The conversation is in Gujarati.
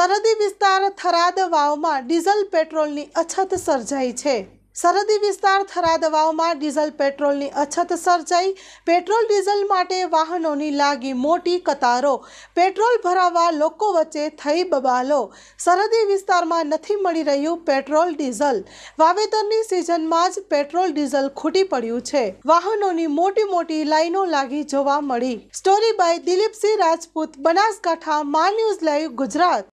સરહદી વિસ્તાર થરાદ વાવમાં ડીઝલ પેટ્રોલની અછત સર્જાઈ છે સરહદી વિસ્તાર થરાદ વાવમાં ડીઝલ પેટ્રોલની અછત સર્જાઈ પેટ્રોલ ડીઝલ માટે વાહનોની લાગી મોટી કતારો પેટ્રોલ ભરાવા લોકો વચ્ચે થઈ બબાલો સરહદી વિસ્તારમાં નથી મળી રહ્યું પેટ્રોલ ડીઝલ વાવેતરની સિઝનમાં જ પેટ્રોલ ડીઝલ ખૂટી પડ્યું છે વાહનોની મોટી મોટી લાઈનો લાગી જોવા મળી સ્ટોરી બાય દિલીપસિંહ રાજપૂત બનાસકાંઠા મા ન્યૂઝ લાઈવ ગુજરાત